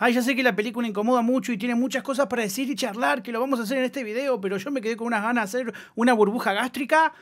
Ay, ya sé que la película incomoda mucho y tiene muchas cosas para decir y charlar, que lo vamos a hacer en este video, pero yo me quedé con unas ganas de hacer una burbuja gástrica.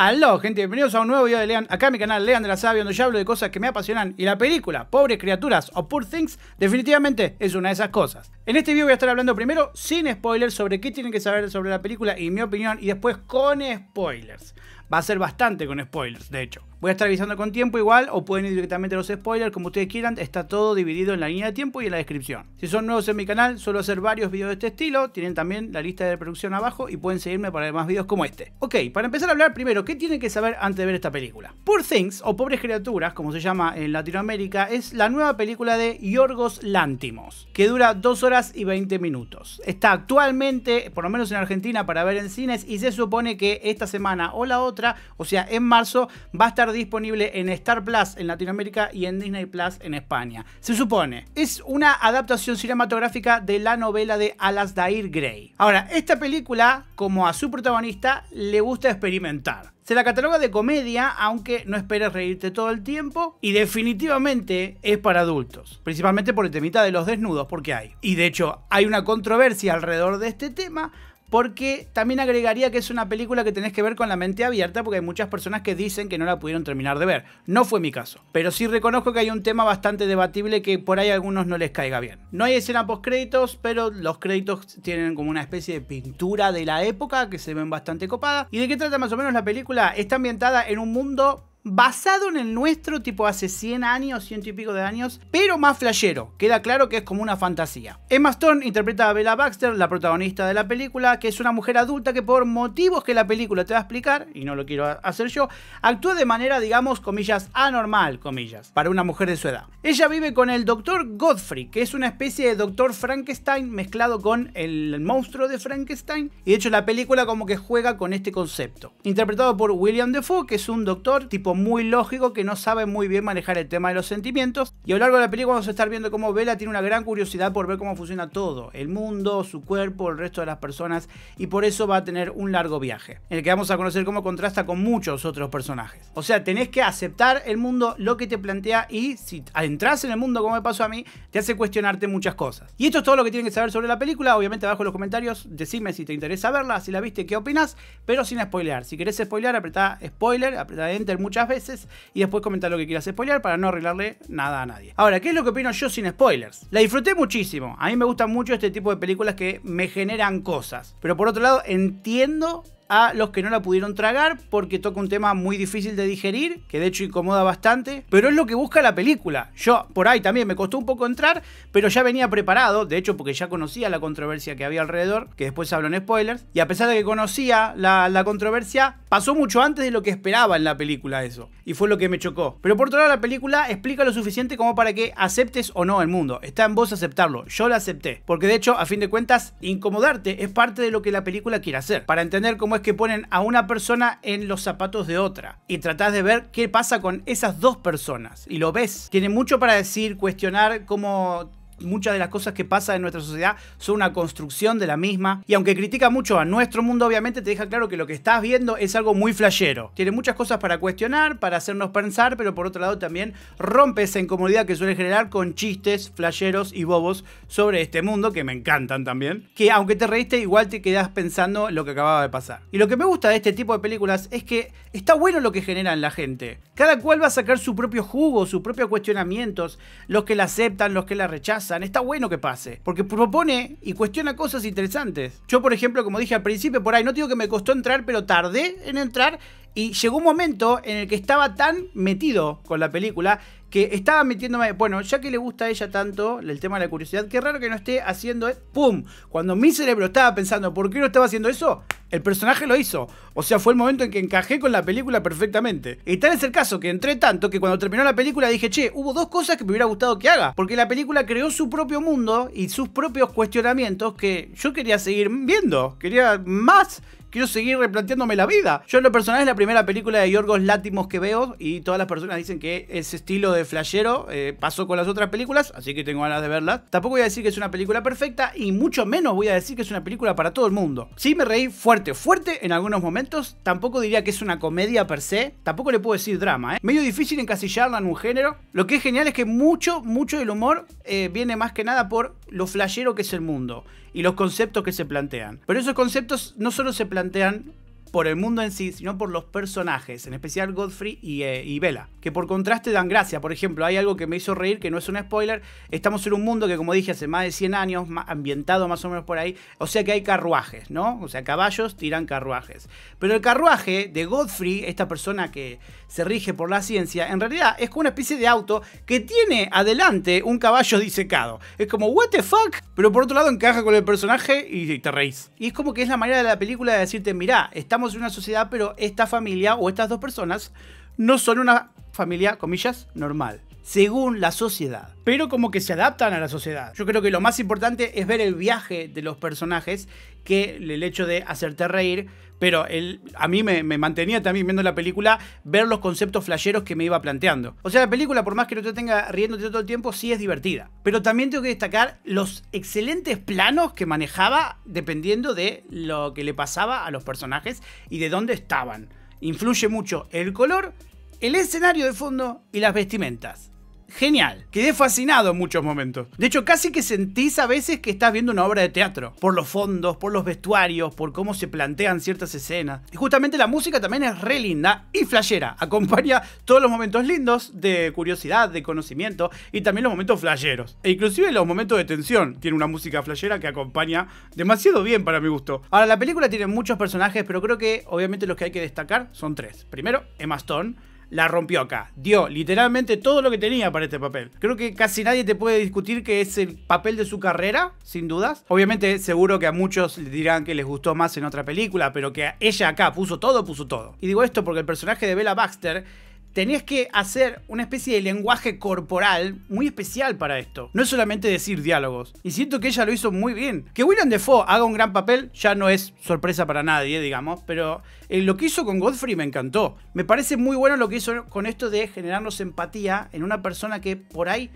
Aló, gente, bienvenidos a un nuevo video de Lean, acá en mi canal Lean de la Sabia, donde yo hablo de cosas que me apasionan y la película Pobres Criaturas o Poor Things definitivamente es una de esas cosas. En este video voy a estar hablando primero sin spoilers sobre qué tienen que saber sobre la película y mi opinión y después con spoilers. Va a ser bastante con spoilers, de hecho. Voy a estar avisando con tiempo igual o pueden ir directamente a los spoilers como ustedes quieran. Está todo dividido en la línea de tiempo y en la descripción. Si son nuevos en mi canal, suelo hacer varios videos de este estilo. Tienen también la lista de reproducción abajo y pueden seguirme para ver más videos como este. Ok, para empezar a hablar primero, ¿qué tienen que saber antes de ver esta película? Poor Things o Pobres Criaturas, como se llama en Latinoamérica, es la nueva película de Yorgos Lántimos, que dura 2 horas y 20 minutos. Está actualmente, por lo menos en Argentina, para ver en cines y se supone que esta semana o la otra, o sea, en marzo, va a estar disponible en Star Plus en Latinoamérica y en Disney Plus en España. Se supone. Es una adaptación cinematográfica de la novela de Alasdair Gray. Ahora, esta película, como a su protagonista, le gusta experimentar. Se la cataloga de comedia, aunque no esperes reírte todo el tiempo, y definitivamente es para adultos, principalmente por el temita de los desnudos, porque hay. Y de hecho, hay una controversia alrededor de este tema, porque también agregaría que es una película que tenés que ver con la mente abierta, porque hay muchas personas que dicen que no la pudieron terminar de ver. No fue mi caso, pero sí reconozco que hay un tema bastante debatible que por ahí a algunos no les caiga bien. No hay escena post créditos, pero los créditos tienen como una especie de pintura de la época que se ven bastante copada. ¿Y de qué trata más o menos la película? Está ambientada en un mundo basado en el nuestro, tipo hace 100 años, ciento y pico de años, pero más flashero. Queda claro que es como una fantasía. Emma Stone interpreta a Bella Baxter, la protagonista de la película, que es una mujer adulta que por motivos que la película te va a explicar, y no lo quiero hacer yo, actúa de manera, digamos, comillas, anormal, comillas, para una mujer de su edad. Ella vive con el doctor Godfrey, que es una especie de doctor Frankenstein mezclado con el monstruo de Frankenstein, y de hecho la película como que juega con este concepto. Interpretado por William Defoe, que es un doctor tipo muy lógico que no sabe muy bien manejar el tema de los sentimientos. Y a lo largo de la película vamos a estar viendo cómo Bella tiene una gran curiosidad por ver cómo funciona todo, el mundo, su cuerpo, el resto de las personas, y por eso va a tener un largo viaje, en el que vamos a conocer cómo contrasta con muchos otros personajes. O sea, tenés que aceptar el mundo, lo que te plantea, y si entras en el mundo como me pasó a mí, te hace cuestionarte muchas cosas. Y esto es todo lo que tienen que saber sobre la película, obviamente abajo en los comentarios decime si te interesa verla, si la viste, qué opinas, pero sin spoilear. Si querés spoiler apretá spoiler, apretá enter muchas veces y después comentar lo que quieras spoiler para no arreglarle nada a nadie. Ahora, ¿qué es lo que opino yo sin spoilers? La disfruté muchísimo. A mí me gusta mucho este tipo de películas que me generan cosas. Pero por otro lado, entiendo a los que no la pudieron tragar porque toca un tema muy difícil de digerir, que de hecho incomoda bastante, pero es lo que busca la película. Yo por ahí también me costó un poco entrar, pero ya venía preparado, de hecho porque ya conocía la controversia que había alrededor, que después hablo en spoilers, y a pesar de que conocía la, controversia, pasó mucho antes de lo que esperaba en la película eso, y fue lo que me chocó. Pero por otro lado la película explica lo suficiente como para que aceptes o no el mundo, está en vos aceptarlo, yo lo acepté, porque de hecho a fin de cuentas incomodarte es parte de lo que la película quiere hacer, para entender cómo que ponen a una persona en los zapatos de otra y tratás de ver qué pasa con esas dos personas y lo ves. Tiene mucho para decir, cuestionar cómo muchas de las cosas que pasan en nuestra sociedad son una construcción de la misma. Y aunque critica mucho a nuestro mundo, obviamente te deja claro que lo que estás viendo es algo muy flashero. Tiene muchas cosas para cuestionar, para hacernos pensar, pero por otro lado también rompe esa incomodidad que suele generar con chistes, flasheros y bobos sobre este mundo, que me encantan también. Que aunque te reíste, igual te quedas pensando lo que acababa de pasar. Y lo que me gusta de este tipo de películas es que está bueno lo que generan la gente. Cada cual va a sacar su propio jugo, sus propios cuestionamientos, los que la aceptan, los que la rechazan está bueno que pase, porque propone y cuestiona cosas interesantes. Yo, por ejemplo, como dije al principio, por ahí, no digo que me costó entrar, pero tardé en entrar y llegó un momento en el que estaba tan metido con la película que estaba metiéndome, bueno, ya que le gusta a ella tanto el tema de la curiosidad, qué raro que no esté haciendo, e-, ¡pum! Cuando mi cerebro estaba pensando, ¿por qué no estaba haciendo eso? El personaje lo hizo. O sea, fue el momento en que encajé con la película perfectamente. Y tal es el caso que entré tanto que cuando terminó la película dije, che, hubo dos cosas que me hubiera gustado que haga. Porque la película creó su propio mundo y sus propios cuestionamientos que yo quería seguir viendo. Quería más quiero seguir replanteándome la vida. Yo en lo personal es la primera película de Yorgos Látimos que veo y todas las personas dicen que ese estilo de flashero eh, pasó con las otras películas, así que tengo ganas de verlas. Tampoco voy a decir que es una película perfecta y mucho menos voy a decir que es una película para todo el mundo. Sí me reí fuerte, fuerte en algunos momentos, tampoco diría que es una comedia per se, tampoco le puedo decir drama, ¿eh? Medio difícil encasillarla en un género. Lo que es genial es que mucho, mucho del humor eh, viene más que nada por lo flashero que es el mundo y los conceptos que se plantean. Pero esos conceptos no solo se plantean plantean por el mundo en sí, sino por los personajes, en especial Godfrey eh, y, Bella, que por contraste dan gracia. Por ejemplo, hay algo que me hizo reír, que no es un spoiler, estamos en un mundo que, como dije, hace más de 100 años, ambientado más o menos por ahí, o sea que hay carruajes, ¿no? O sea, caballos tiran carruajes. Pero el carruaje de Godfrey, esta persona que, se rige por la ciencia, en realidad es como una especie de auto que tiene adelante un caballo disecado. Es como, ¿what the fuck? Pero por otro lado encaja con el personaje y te reís. Y es como que es la manera de la película de decirte, mirá, estamos en una sociedad, pero esta familia o estas dos personas no son una familia, comillas, normal según la sociedad. Pero como que se adaptan a la sociedad. Yo creo que lo más importante es ver el viaje de los personajes que el hecho de hacerte reír pero a mí me, me, mantenía también viendo la película ver los conceptos flasheros que me iba planteando. O sea, la película, por más que no te tenga riéndote todo el tiempo, sí es divertida. Pero también tengo que destacar los excelentes planos que manejaba dependiendo de lo que le pasaba a los personajes y de dónde estaban. Influye mucho el color, el escenario de fondo y las vestimentas genial. Quedé fascinado en muchos momentos. De hecho, casi que sentís a veces que estás viendo una obra de teatro. Por los fondos, por los vestuarios, por cómo se plantean ciertas escenas. Y justamente la música también es re linda y flashera. Acompaña todos los momentos lindos de curiosidad, de conocimiento y también los momentos flasheros. E inclusive los momentos de tensión. Tiene una música flashera que acompaña demasiado bien para mi gusto. Ahora, la película tiene muchos personajes, pero creo que obviamente los que hay que destacar son tres. Primero, Emma Stone la rompió acá. Dio literalmente todo lo que tenía para este papel. Creo que casi nadie te puede discutir que es el papel de su carrera, sin dudas. Obviamente, seguro que a muchos le dirán que les gustó más en otra película, pero que ella acá puso todo, puso todo. Y digo esto porque el personaje de Bella Baxter tenías que hacer una especie de lenguaje corporal muy especial para esto. No es solamente decir diálogos. Y siento que ella lo hizo muy bien. Que William Defoe haga un gran papel ya no es sorpresa para nadie, digamos, pero eh, lo que hizo con Godfrey me encantó. Me parece muy bueno lo que hizo con esto de generarnos empatía en una persona que por ahí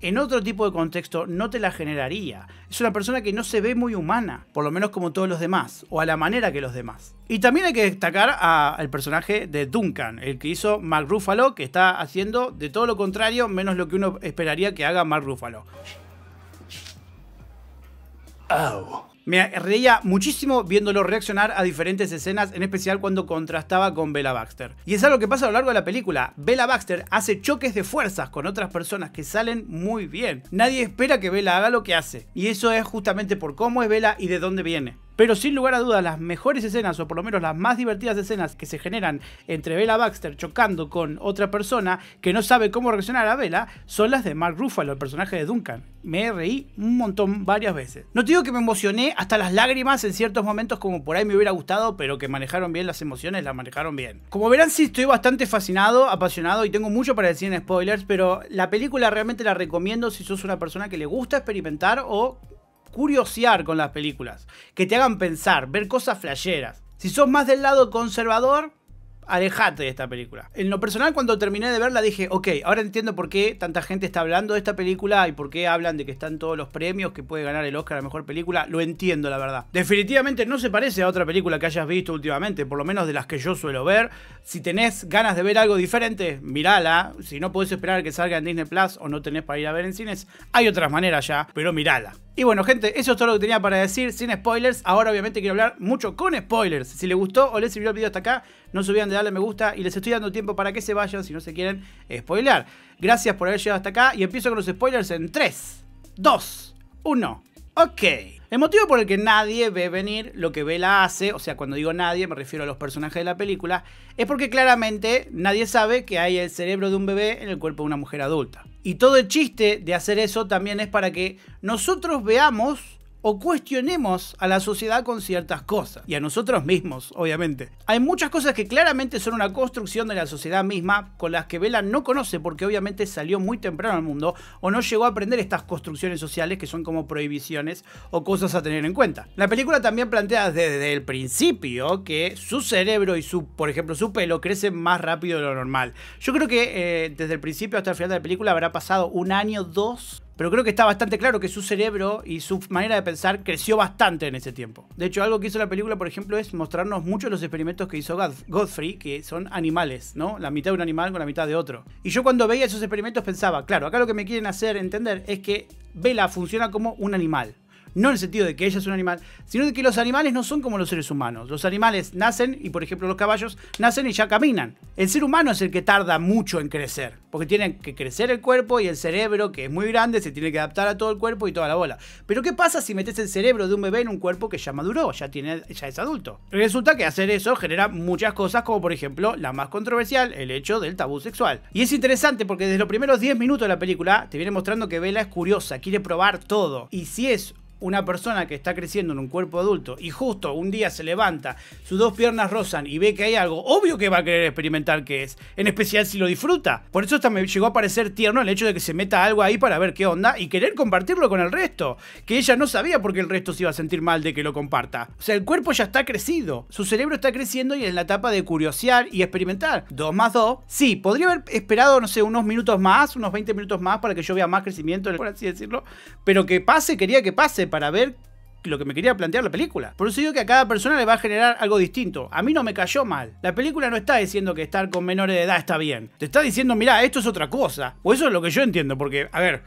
en otro tipo de contexto no te la generaría. Es una persona que no se ve muy humana, por lo menos como todos los demás, o a la manera que los demás. Y también hay que destacar al personaje de Duncan, el que hizo Mark Ruffalo, que está haciendo de todo lo contrario, menos lo que uno esperaría que haga Mark Ruffalo. Oh. Me reía muchísimo viéndolo reaccionar a diferentes escenas, en especial cuando contrastaba con Bella Baxter. Y es algo que pasa a lo largo de la película. Bella Baxter hace choques de fuerzas con otras personas que salen muy bien. Nadie espera que Bella haga lo que hace. Y eso es justamente por cómo es Bella y de dónde viene. Pero sin lugar a dudas, las mejores escenas, o por lo menos las más divertidas escenas que se generan entre Bella Baxter chocando con otra persona que no sabe cómo reaccionar a Bella, son las de Mark Ruffalo, el personaje de Duncan. Me reí un montón varias veces. No digo que me emocioné hasta las lágrimas en ciertos momentos como por ahí me hubiera gustado, pero que manejaron bien las emociones, las manejaron bien. Como verán, sí estoy bastante fascinado, apasionado y tengo mucho para decir en spoilers, pero la película realmente la recomiendo si sos una persona que le gusta experimentar o curiosear con las películas, que te hagan pensar, ver cosas flasheras. Si sos más del lado conservador, alejate de esta película. En lo personal, cuando terminé de verla, dije, ok, ahora entiendo por qué tanta gente está hablando de esta película y por qué hablan de que están todos los premios, que puede ganar el Oscar a Mejor Película. Lo entiendo, la verdad. Definitivamente no se parece a otra película que hayas visto últimamente, por lo menos de las que yo suelo ver. Si tenés ganas de ver algo diferente, mirala. Si no podés esperar que salga en Disney Plus o no tenés para ir a ver en cines, hay otras maneras ya, pero mirala. Y bueno, gente, eso es todo lo que tenía para decir sin spoilers. Ahora, obviamente, quiero hablar mucho con spoilers. Si les gustó o les sirvió el video hasta acá, no se olviden de darle me gusta y les estoy dando tiempo para que se vayan si no se quieren spoilear. Gracias por haber llegado hasta acá y empiezo con los spoilers en 3, 2, 1. Ok. El motivo por el que nadie ve venir lo que la hace, o sea, cuando digo nadie me refiero a los personajes de la película, es porque claramente nadie sabe que hay el cerebro de un bebé en el cuerpo de una mujer adulta. Y todo el chiste de hacer eso también es para que nosotros veamos o cuestionemos a la sociedad con ciertas cosas y a nosotros mismos, obviamente. Hay muchas cosas que claramente son una construcción de la sociedad misma con las que Vela no conoce porque obviamente salió muy temprano al mundo o no llegó a aprender estas construcciones sociales que son como prohibiciones o cosas a tener en cuenta. La película también plantea desde el principio que su cerebro y su, por ejemplo, su pelo crecen más rápido de lo normal. Yo creo que eh, desde el principio hasta el final de la película habrá pasado un año, dos pero creo que está bastante claro que su cerebro y su manera de pensar creció bastante en ese tiempo. De hecho, algo que hizo la película, por ejemplo, es mostrarnos muchos los experimentos que hizo Godfrey, que son animales, ¿no? La mitad de un animal con la mitad de otro. Y yo cuando veía esos experimentos pensaba, claro, acá lo que me quieren hacer entender es que Vela funciona como un animal no en el sentido de que ella es un animal, sino de que los animales no son como los seres humanos. Los animales nacen, y por ejemplo los caballos nacen y ya caminan. El ser humano es el que tarda mucho en crecer, porque tiene que crecer el cuerpo y el cerebro, que es muy grande, se tiene que adaptar a todo el cuerpo y toda la bola. Pero ¿qué pasa si metes el cerebro de un bebé en un cuerpo que ya maduró, ya, tiene, ya es adulto? Resulta que hacer eso genera muchas cosas, como por ejemplo la más controversial, el hecho del tabú sexual. Y es interesante porque desde los primeros 10 minutos de la película te viene mostrando que Vela es curiosa, quiere probar todo. Y si es una persona que está creciendo en un cuerpo adulto y justo un día se levanta, sus dos piernas rozan y ve que hay algo, obvio que va a querer experimentar qué es, en especial si lo disfruta. Por eso hasta me llegó a parecer tierno el hecho de que se meta algo ahí para ver qué onda y querer compartirlo con el resto, que ella no sabía por qué el resto se iba a sentir mal de que lo comparta. O sea, el cuerpo ya está crecido, su cerebro está creciendo y en la etapa de curiosear y experimentar. dos más dos sí, podría haber esperado, no sé, unos minutos más, unos 20 minutos más para que yo vea más crecimiento, por así decirlo, pero que pase, quería que pase, para ver lo que me quería plantear la película. Por eso digo que a cada persona le va a generar algo distinto. A mí no me cayó mal. La película no está diciendo que estar con menores de edad está bien. Te está diciendo, mira, esto es otra cosa. O eso es lo que yo entiendo, porque, a ver,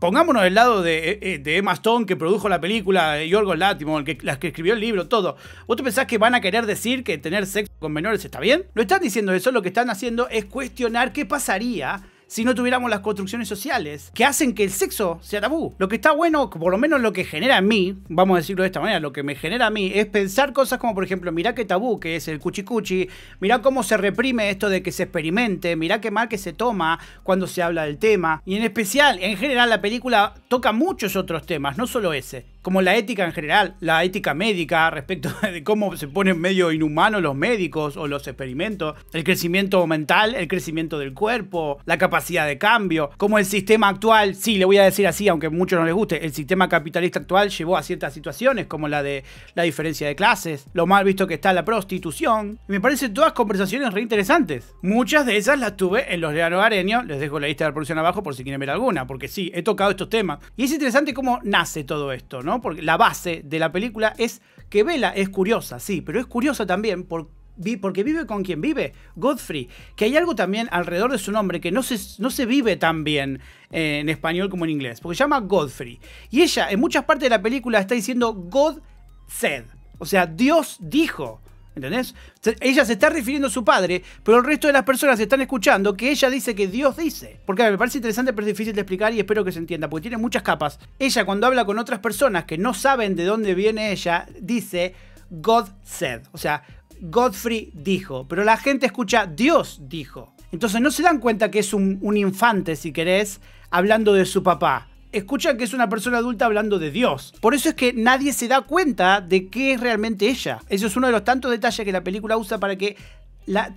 pongámonos del lado de, eh, eh, Emma Stone, que produjo la película, de eh, Yorgos Latim que, que escribió el libro, todo. ¿Vos te pensás que van a querer decir que tener sexo con menores está bien? No están diciendo eso, lo que están haciendo es cuestionar qué pasaría si no tuviéramos las construcciones sociales que hacen que el sexo sea tabú. Lo que está bueno, por lo menos lo que genera a mí, vamos a decirlo de esta manera, lo que me genera a mí es pensar cosas como, por ejemplo, mirá qué tabú que es el cuchicuchi, mirá cómo se reprime esto de que se experimente, mirá qué mal que se toma cuando se habla del tema. Y en especial, en general, la película toca muchos otros temas, no solo ese como la ética en general, la ética médica respecto de cómo se ponen medio inhumanos los médicos o los experimentos, el crecimiento mental, el crecimiento del cuerpo, la capacidad de cambio, como el sistema actual, sí, le voy a decir así, aunque a muchos no les guste, el sistema capitalista actual llevó a ciertas situaciones como la de la diferencia de clases, lo mal visto que está la prostitución. Me parecen todas conversaciones reinteresantes. Muchas de esas las tuve en los Leano Areño, les dejo la lista de la producción abajo por si quieren ver alguna, porque sí, he tocado estos temas. Y es interesante cómo nace todo esto, ¿no? Porque la base de la película es que Vela es curiosa, sí, pero es curiosa también porque vive con quien vive, Godfrey, que hay algo también alrededor de su nombre que no se, no se vive tan bien eh, en español como en inglés, porque se llama Godfrey. Y ella en muchas partes de la película está diciendo God said, o sea, Dios dijo. ¿Entendés? Ella se está refiriendo a su padre, pero el resto de las personas están escuchando que ella dice que Dios dice. Porque a me parece interesante, pero es difícil de explicar y espero que se entienda, porque tiene muchas capas. Ella, cuando habla con otras personas que no saben de dónde viene ella, dice God said. O sea, Godfrey dijo. Pero la gente escucha Dios dijo. Entonces no se dan cuenta que es un, un infante, si querés, hablando de su papá escuchan que es una persona adulta hablando de Dios. Por eso es que nadie se da cuenta de qué es realmente ella. Eso es uno de los tantos detalles que la película usa para que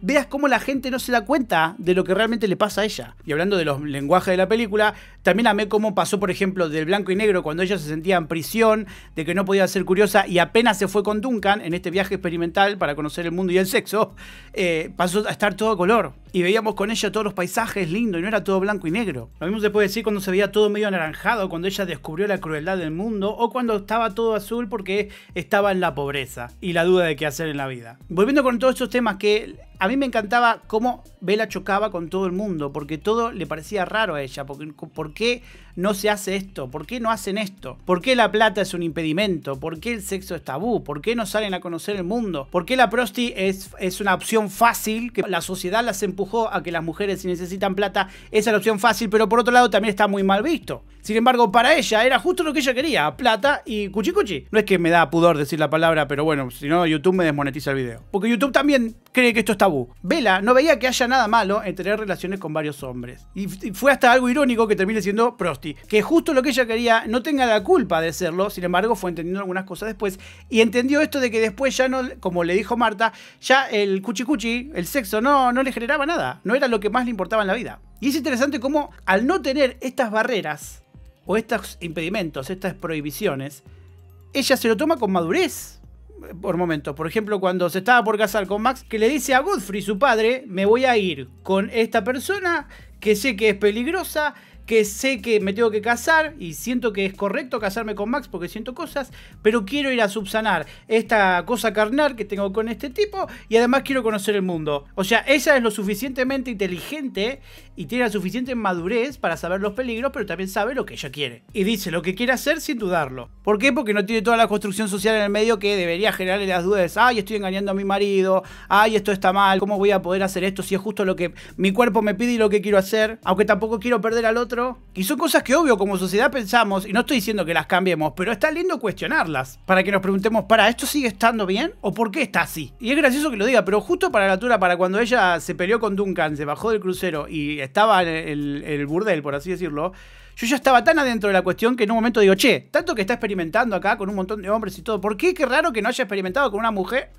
veas cómo la gente no se da cuenta de lo que realmente le pasa a ella. Y hablando de los lenguajes de la película, también amé cómo pasó, por ejemplo, del blanco y negro cuando ella se sentía en prisión, de que no podía ser curiosa y apenas se fue con Duncan en este viaje experimental para conocer el mundo y el sexo, eh, pasó a estar todo color y veíamos con ella todos los paisajes lindos y no era todo blanco y negro. Lo mismo se puede decir cuando se veía todo medio anaranjado, cuando ella descubrió la crueldad del mundo o cuando estaba todo azul porque estaba en la pobreza y la duda de qué hacer en la vida. Volviendo con todos estos temas que a mí me encantaba cómo Bella chocaba con todo el mundo, porque todo le parecía raro a ella, porque ¿por qué no se hace esto? ¿Por qué no hacen esto? ¿Por qué la plata es un impedimento? ¿Por qué el sexo es tabú? ¿Por qué no salen a conocer el mundo? ¿Por qué la prosti es, una opción fácil que la sociedad las empujó a que las mujeres si necesitan plata, es la opción fácil, pero por otro lado también está muy mal visto. Sin embargo, para ella era justo lo que ella quería, plata y cuchicuchi. No es que me da pudor decir la palabra, pero bueno, si no YouTube me desmonetiza el video. Porque YouTube también cree que esto es tabú. Vela no veía que haya nada malo en tener relaciones con varios hombres. Y fue hasta algo irónico que termine siendo Prosti, que justo lo que ella quería no tenga la culpa de serlo, sin embargo fue entendiendo algunas cosas después y entendió esto de que después ya no, como le dijo Marta, ya el cuchicuchi, el sexo, no, no le generaba nada, no era lo que más le importaba en la vida. Y es interesante cómo al no tener estas barreras o estos impedimentos, estas prohibiciones, ella se lo toma con madurez por momentos. Por ejemplo, cuando se estaba por casar con Max, que le dice a Godfrey, su padre, me voy a ir con esta persona que sé que es peligrosa, que sé que me tengo que casar y siento que es correcto casarme con Max porque siento cosas, pero quiero ir a subsanar esta cosa carnal que tengo con este tipo y además quiero conocer el mundo. O sea, ella es lo suficientemente inteligente y tiene la suficiente madurez para saber los peligros, pero también sabe lo que ella quiere. Y dice lo que quiere hacer sin dudarlo. ¿Por qué? Porque no tiene toda la construcción social en el medio que debería generarle las dudas. Ay, estoy engañando a mi marido. Ay, esto está mal. ¿Cómo voy a poder hacer esto si es justo lo que mi cuerpo me pide y lo que quiero hacer? Aunque tampoco quiero perder al otro y son cosas que obvio como sociedad pensamos, y no estoy diciendo que las cambiemos, pero está lindo cuestionarlas, para que nos preguntemos, ¿para esto sigue estando bien? ¿O por qué está así? Y es gracioso que lo diga, pero justo para la altura, para cuando ella se peleó con Duncan, se bajó del crucero y estaba en el, burdel, por así decirlo, yo ya estaba tan adentro de la cuestión que en un momento digo, che, tanto que está experimentando acá con un montón de hombres y todo, ¿por qué qué raro que no haya experimentado con una mujer?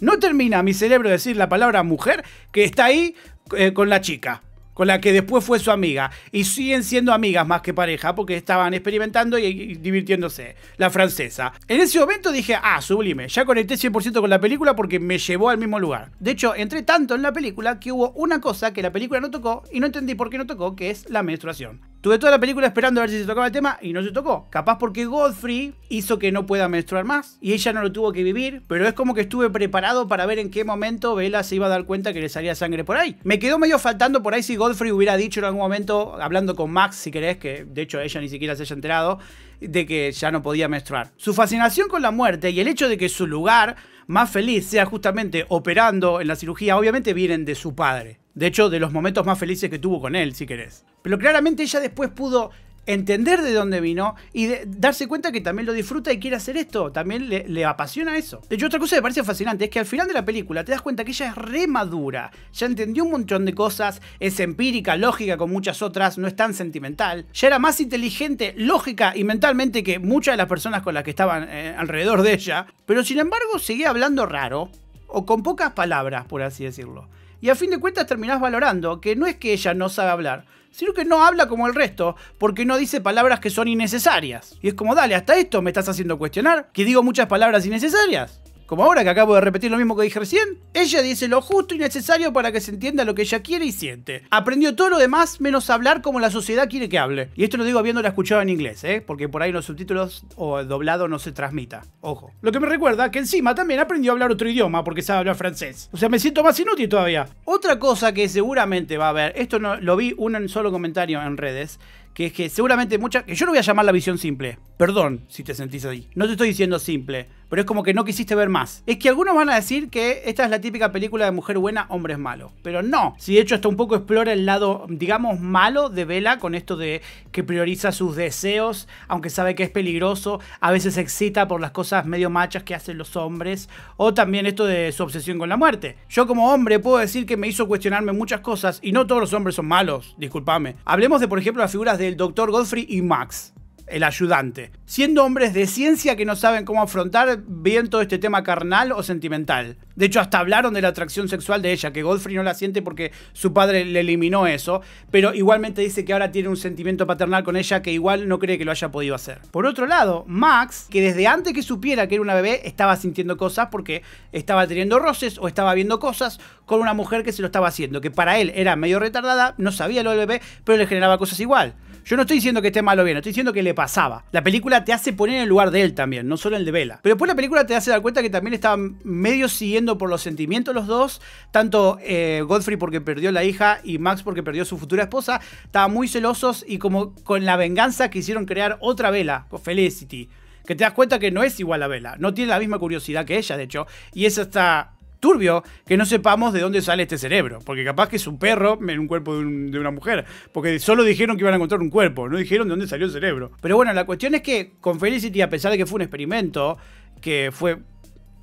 No termina mi cerebro decir la palabra mujer que está ahí eh, con la chica con la que después fue su amiga. Y siguen siendo amigas más que pareja porque estaban experimentando y, divirtiéndose. La francesa. En ese momento dije, ah, sublime, ya conecté 100% con la película porque me llevó al mismo lugar. De hecho, entré tanto en la película que hubo una cosa que la película no tocó y no entendí por qué no tocó, que es la menstruación. Tuve toda la película esperando a ver si se tocaba el tema y no se tocó. Capaz porque Godfrey hizo que no pueda menstruar más y ella no lo tuvo que vivir, pero es como que estuve preparado para ver en qué momento Vela se iba a dar cuenta que le salía sangre por ahí. Me quedó medio faltando por ahí si Godfrey hubiera dicho en algún momento, hablando con Max si querés, que de hecho ella ni siquiera se haya enterado, de que ya no podía menstruar. Su fascinación con la muerte y el hecho de que su lugar más feliz sea justamente operando en la cirugía, obviamente vienen de su padre. De hecho, de los momentos más felices que tuvo con él, si querés. Pero claramente ella después pudo entender de dónde vino y darse cuenta que también lo disfruta y quiere hacer esto. También le, apasiona eso. De hecho, otra cosa que me parece fascinante es que al final de la película te das cuenta que ella es re madura. Ya entendió un montón de cosas, es empírica, lógica con muchas otras, no es tan sentimental. Ya era más inteligente, lógica y mentalmente que muchas de las personas con las que estaban eh, alrededor de ella. Pero sin embargo, seguía hablando raro o con pocas palabras, por así decirlo. Y a fin de cuentas terminás valorando que no es que ella no sabe hablar, sino que no habla como el resto, porque no dice palabras que son innecesarias. Y es como, dale, hasta esto me estás haciendo cuestionar, que digo muchas palabras innecesarias. Como ahora que acabo de repetir lo mismo que dije recién, ella dice lo justo y necesario para que se entienda lo que ella quiere y siente. Aprendió todo lo demás menos hablar como la sociedad quiere que hable. Y esto lo digo habiéndola escuchado en inglés, ¿eh? porque por ahí los subtítulos o el doblado no se transmita. Ojo. Lo que me recuerda que encima también aprendió a hablar otro idioma porque sabe hablar francés. O sea, me siento más inútil todavía. Otra cosa que seguramente va a haber, esto no, lo vi un solo comentario en redes, que es que seguramente muchas, que yo no voy a llamar la visión simple, perdón si te sentís ahí no te estoy diciendo simple, pero es como que no quisiste ver más. Es que algunos van a decir que esta es la típica película de mujer buena, hombre es malo pero no, si de hecho hasta un poco explora el lado, digamos, malo de Vela con esto de que prioriza sus deseos, aunque sabe que es peligroso, a veces excita por las cosas medio machas que hacen los hombres, o también esto de su obsesión con la muerte. Yo como hombre puedo decir que me hizo cuestionarme muchas cosas y no todos los hombres son malos, discúlpame. Hablemos de, por ejemplo, las figuras de el doctor Godfrey y Max, el ayudante, siendo hombres de ciencia que no saben cómo afrontar bien todo este tema carnal o sentimental. De hecho, hasta hablaron de la atracción sexual de ella, que Godfrey no la siente porque su padre le eliminó eso, pero igualmente dice que ahora tiene un sentimiento paternal con ella que igual no cree que lo haya podido hacer. Por otro lado, Max, que desde antes que supiera que era una bebé, estaba sintiendo cosas porque estaba teniendo roces o estaba viendo cosas con una mujer que se lo estaba haciendo, que para él era medio retardada, no sabía lo del bebé, pero le generaba cosas igual. Yo no estoy diciendo que esté mal o bien, estoy diciendo que le pasaba. La película te hace poner en el lugar de él también, no solo el de Vela. Pero después la película te hace dar cuenta que también estaban medio siguiendo por los sentimientos los dos, tanto eh, Godfrey porque perdió la hija y Max porque perdió su futura esposa, estaban muy celosos y como con la venganza quisieron crear otra Vela, Felicity que te das cuenta que no es igual a Vela, no tiene la misma curiosidad que ella, de hecho, y eso está turbio que no sepamos de dónde sale este cerebro, porque capaz que es un perro en un cuerpo de, una mujer, porque solo dijeron que iban a encontrar un cuerpo, no dijeron de dónde salió el cerebro. Pero bueno, la cuestión es que con Felicity, a pesar de que fue un experimento que fue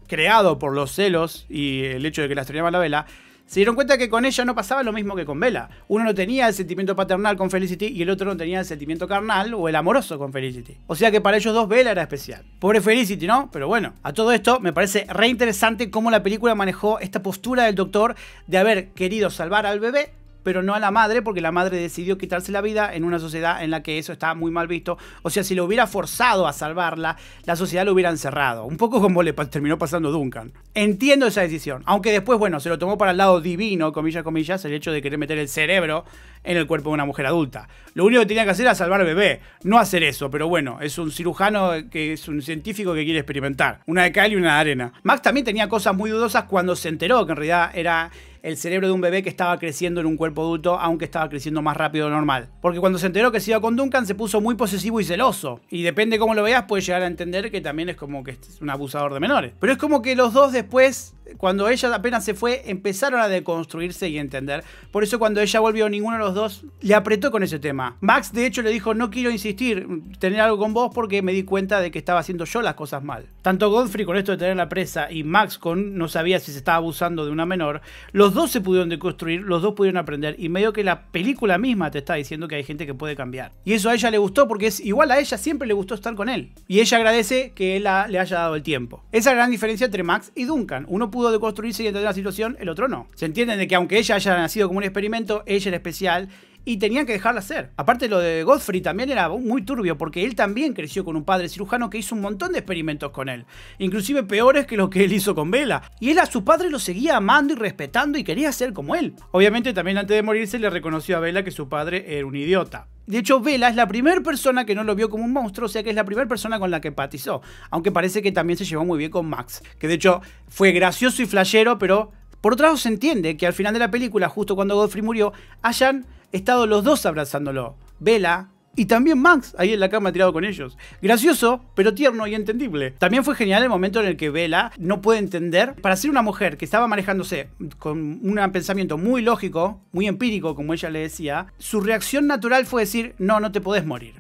creado por los celos y el hecho de que la estrellaba la vela, se dieron cuenta que con ella no pasaba lo mismo que con Bella. Uno no tenía el sentimiento paternal con Felicity y el otro no tenía el sentimiento carnal o el amoroso con Felicity. O sea que para ellos dos Bella era especial. Pobre Felicity, ¿no? Pero bueno, a todo esto me parece re interesante cómo la película manejó esta postura del doctor de haber querido salvar al bebé pero no a la madre, porque la madre decidió quitarse la vida en una sociedad en la que eso está muy mal visto. O sea, si lo hubiera forzado a salvarla, la sociedad lo hubiera encerrado. Un poco como le terminó pasando Duncan. Entiendo esa decisión, aunque después, bueno, se lo tomó para el lado divino, comillas, comillas, el hecho de querer meter el cerebro en el cuerpo de una mujer adulta. Lo único que tenía que hacer era salvar al bebé, no hacer eso, pero bueno, es un cirujano que es un científico que quiere experimentar. Una de cal y una de arena. Max también tenía cosas muy dudosas cuando se enteró que en realidad era el cerebro de un bebé que estaba creciendo en un cuerpo adulto, aunque estaba creciendo más rápido de lo normal. Porque cuando se enteró que se iba con Duncan, se puso muy posesivo y celoso. Y depende cómo lo veas, puedes llegar a entender que también es como que es un abusador de menores. Pero es como que los dos después cuando ella apenas se fue, empezaron a deconstruirse y entender. Por eso cuando ella volvió, ninguno de los dos le apretó con ese tema. Max, de hecho, le dijo, no quiero insistir, tener algo con vos porque me di cuenta de que estaba haciendo yo las cosas mal. Tanto Godfrey con esto de tener la presa y Max con no sabía si se estaba abusando de una menor, los dos se pudieron deconstruir, los dos pudieron aprender y medio que la película misma te está diciendo que hay gente que puede cambiar. Y eso a ella le gustó porque es igual a ella, siempre le gustó estar con él. Y ella agradece que él le haya dado el tiempo. Esa gran diferencia entre Max y Duncan. Uno pudo construirse y entender la situación, el otro no. Se entiende de que aunque ella haya nacido como un experimento, ella era especial y tenían que dejarla ser, Aparte lo de Godfrey también era muy turbio porque él también creció con un padre cirujano que hizo un montón de experimentos con él, inclusive peores que lo que él hizo con Vela. Y él a su padre lo seguía amando y respetando y quería ser como él. Obviamente también antes de morirse le reconoció a Vela que su padre era un idiota. De hecho, Vela es la primera persona que no lo vio como un monstruo, o sea que es la primera persona con la que empatizó. Aunque parece que también se llevó muy bien con Max, que de hecho fue gracioso y flashero, pero por otro lado se entiende que al final de la película, justo cuando Godfrey murió, hayan estado los dos abrazándolo. Vela y también Max, ahí en la cama tirado con ellos. Gracioso, pero tierno y entendible. También fue genial el momento en el que Bella no puede entender, para ser una mujer que estaba manejándose con un pensamiento muy lógico, muy empírico, como ella le decía, su reacción natural fue decir, no, no te podés morir.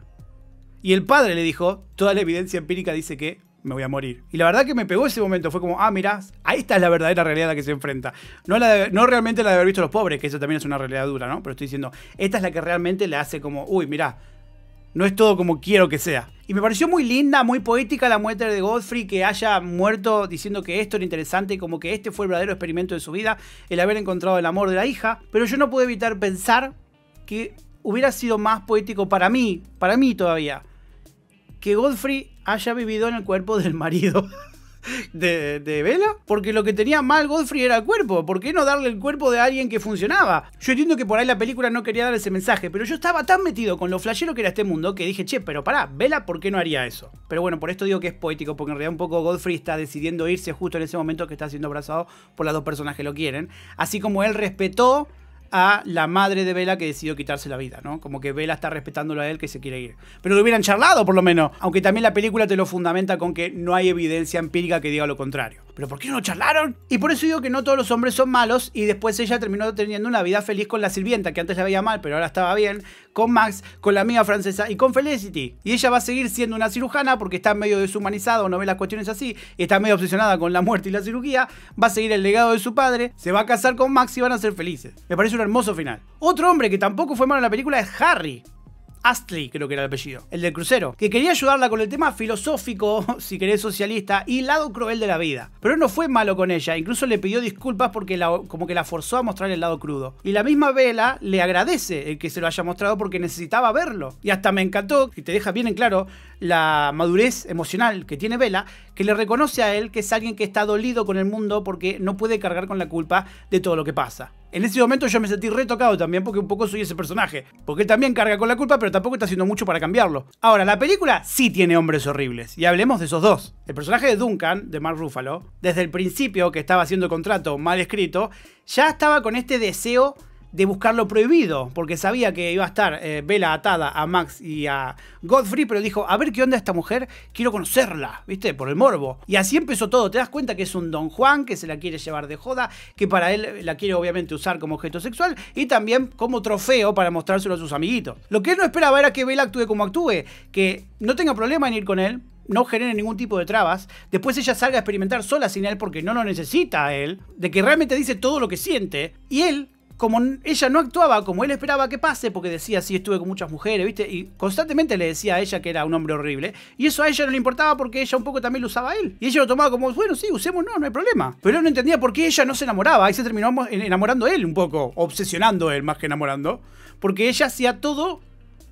Y el padre le dijo, toda la evidencia empírica dice que me voy a morir. Y la verdad que me pegó ese momento, fue como, ah, mirá, ahí es la verdadera realidad a la que se enfrenta. No, la no realmente la de haber visto a los pobres, que eso también es una realidad dura, ¿no? Pero estoy diciendo, esta es la que realmente le hace como, uy, mirá, no es todo como quiero que sea. Y me pareció muy linda, muy poética la muerte de Godfrey, que haya muerto diciendo que esto era interesante, como que este fue el verdadero experimento de su vida, el haber encontrado el amor de la hija. Pero yo no pude evitar pensar que hubiera sido más poético para mí, para mí todavía, que Godfrey haya vivido en el cuerpo del marido. de, Vela, porque lo que tenía mal Godfrey era el cuerpo. ¿Por qué no darle el cuerpo de alguien que funcionaba? Yo entiendo que por ahí la película no quería dar ese mensaje, pero yo estaba tan metido con lo flashero que era este mundo que dije, che, pero pará, Vela, ¿por qué no haría eso? Pero bueno, por esto digo que es poético, porque en realidad un poco Godfrey está decidiendo irse justo en ese momento que está siendo abrazado por las dos personas que lo quieren. Así como él respetó a la madre de Vela que decidió quitarse la vida, ¿no? Como que Vela está respetándolo a él que se quiere ir. Pero lo hubieran charlado, por lo menos. Aunque también la película te lo fundamenta con que no hay evidencia empírica que diga lo contrario. ¿Pero por qué no charlaron? Y por eso digo que no todos los hombres son malos y después ella terminó teniendo una vida feliz con la sirvienta, que antes la veía mal, pero ahora estaba bien con Max, con la amiga francesa y con Felicity. Y ella va a seguir siendo una cirujana porque está medio deshumanizada, no ve las cuestiones así, está medio obsesionada con la muerte y la cirugía, va a seguir el legado de su padre, se va a casar con Max y van a ser felices. Me parece un hermoso final. Otro hombre que tampoco fue malo en la película es Harry. Astley, creo que era el apellido, el del crucero, que quería ayudarla con el tema filosófico, si querés socialista, y lado cruel de la vida. Pero no fue malo con ella, incluso le pidió disculpas porque la, como que la forzó a mostrar el lado crudo. Y la misma Vela le agradece el que se lo haya mostrado porque necesitaba verlo. Y hasta me encantó, y te deja bien en claro, la madurez emocional que tiene Vela, que le reconoce a él que es alguien que está dolido con el mundo porque no puede cargar con la culpa de todo lo que pasa. En ese momento yo me sentí retocado también porque un poco soy ese personaje, porque él también carga con la culpa, pero tampoco está haciendo mucho para cambiarlo. Ahora, la película sí tiene hombres horribles, y hablemos de esos dos. El personaje de Duncan, de Mark Ruffalo, desde el principio que estaba haciendo el contrato mal escrito, ya estaba con este deseo de buscar lo prohibido, porque sabía que iba a estar Vela eh, atada a Max y a Godfrey, pero dijo, a ver qué onda esta mujer, quiero conocerla, ¿viste? Por el morbo. Y así empezó todo, te das cuenta que es un don Juan, que se la quiere llevar de joda, que para él la quiere obviamente usar como objeto sexual y también como trofeo para mostrárselo a sus amiguitos. Lo que él no esperaba era que Vela actúe como actúe, que no tenga problema en ir con él, no genere ningún tipo de trabas. Después ella salga a experimentar sola sin él porque no lo necesita a él. De que realmente dice todo lo que siente. Y él como ella no actuaba como él esperaba que pase, porque decía, sí, estuve con muchas mujeres, ¿viste? Y constantemente le decía a ella que era un hombre horrible. Y eso a ella no le importaba porque ella un poco también lo usaba a él. Y ella lo tomaba como, bueno, sí, usemos, no, no hay problema. Pero él no entendía por qué ella no se enamoraba. Ahí se terminó enamorando él un poco, obsesionando él más que enamorando. Porque ella hacía todo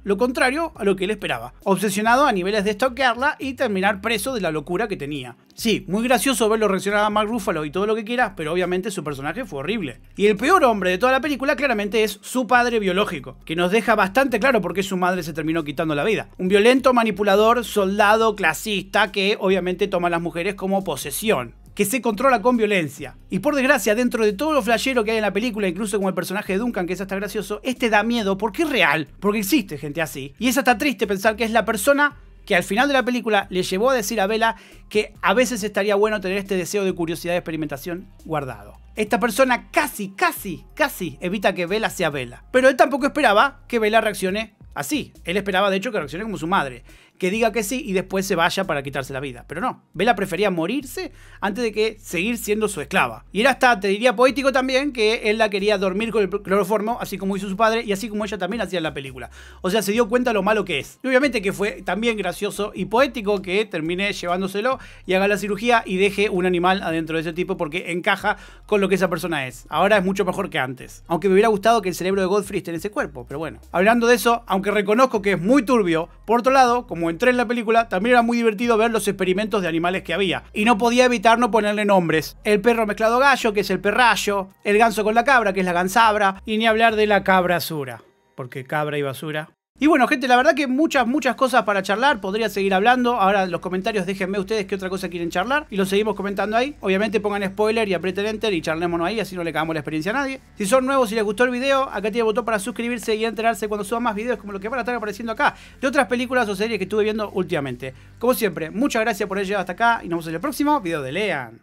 lo contrario a lo que él esperaba, obsesionado a niveles de estoquearla y terminar preso de la locura que tenía. Sí, muy gracioso verlo reaccionar a Mark Ruffalo y todo lo que quieras, pero obviamente su personaje fue horrible. Y el peor hombre de toda la película claramente es su padre biológico, que nos deja bastante claro por qué su madre se terminó quitando la vida. Un violento manipulador, soldado, clasista, que obviamente toma a las mujeres como posesión que se controla con violencia. Y por desgracia, dentro de todo lo flashero que hay en la película, incluso con el personaje de Duncan, que es hasta gracioso, este da miedo porque es real, porque existe gente así. Y es hasta triste pensar que es la persona que al final de la película le llevó a decir a Vela que a veces estaría bueno tener este deseo de curiosidad y experimentación guardado. Esta persona casi, casi, casi evita que Vela sea Vela. Pero él tampoco esperaba que Vela reaccione así. Él esperaba de hecho que reaccione como su madre que diga que sí y después se vaya para quitarse la vida. Pero no, Bella prefería morirse antes de que seguir siendo su esclava. Y era hasta, te diría poético también, que él la quería dormir con el cloroformo, así como hizo su padre y así como ella también hacía en la película. O sea, se dio cuenta lo malo que es. Y obviamente que fue también gracioso y poético que termine llevándoselo y haga la cirugía y deje un animal adentro de ese tipo porque encaja con lo que esa persona es. Ahora es mucho mejor que antes. Aunque me hubiera gustado que el cerebro de Godfrey esté en ese cuerpo, pero bueno. Hablando de eso, aunque reconozco que es muy turbio, por otro lado, como entré en la película, también era muy divertido ver los experimentos de animales que había. Y no podía evitar no ponerle nombres. El perro mezclado gallo, que es el perrayo, el ganso con la cabra, que es la gansabra, y ni hablar de la cabra Porque cabra y basura y bueno, gente, la verdad que muchas, muchas cosas para charlar. Podría seguir hablando. Ahora en los comentarios déjenme ustedes qué otra cosa quieren charlar. Y lo seguimos comentando ahí. Obviamente pongan spoiler y aprieten enter y charlémonos ahí. Así no le cagamos la experiencia a nadie. Si son nuevos y les gustó el video, acá tiene botón para suscribirse y enterarse cuando suba más videos como lo que van a estar apareciendo acá. De otras películas o series que estuve viendo últimamente. Como siempre, muchas gracias por haber llegado hasta acá. Y nos vemos en el próximo video de Lean.